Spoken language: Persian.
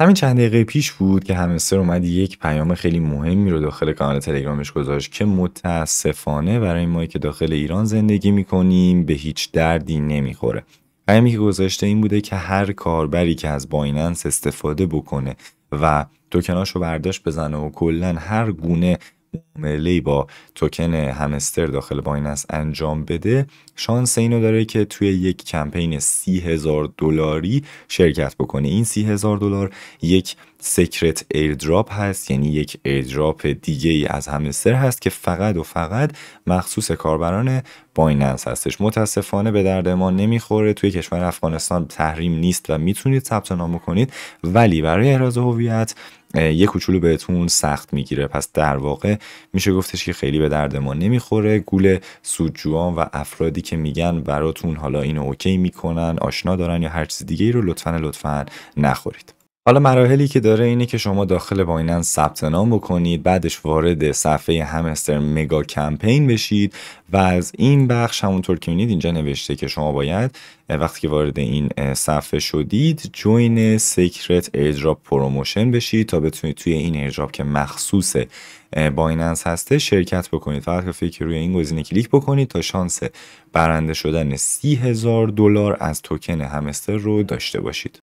همین چند دقیقه پیش بود که همستر اومد یک پیام خیلی مهمی رو داخل کانال تلگرامش گذاشت که متاسفانه برای ما که داخل ایران زندگی میکنیم به هیچ دردی نمیخوره پیامی که گذاشته این بوده که هر کاربری که از بایننس استفاده بکنه و توکناش رو برداشت بزنه و کلا هر گونه معامله با توکن همستر داخل بایننس انجام بده شانس اینو داره که توی یک کمپین سی هزار دلاری شرکت بکنه این سی هزار دلار یک سیکرت ایردراپ هست یعنی یک ایردراپ دیگه ای از همستر هست که فقط و فقط مخصوص کاربران بایننس هستش متاسفانه به درد ما نمیخوره توی کشور افغانستان تحریم نیست و میتونید ثبت نام کنید ولی برای احراز هویت یه کوچولو بهتون سخت میگیره پس در واقع میشه گفتش که خیلی به درد ما نمیخوره گول سودجوان و افرادی که میگن براتون حالا اینو اوکی میکنن آشنا دارن یا هر چیز دیگه ای رو لطفا لطفا نخورید حالا مراحلی که داره اینه که شما داخل بایننس ثبت نام بکنید بعدش وارد صفحه همستر مگا کمپین بشید و از این بخش همونطور که میبینید اینجا نوشته که شما باید وقتی که وارد این صفحه شدید جوین سیکرت ایردراپ پروموشن بشید تا بتونید توی این ایردراپ که مخصوص بایننس هسته شرکت بکنید فقط کافیه که روی این گزینه کلیک بکنید تا شانس برنده شدن سی هزار دلار از توکن همستر رو داشته باشید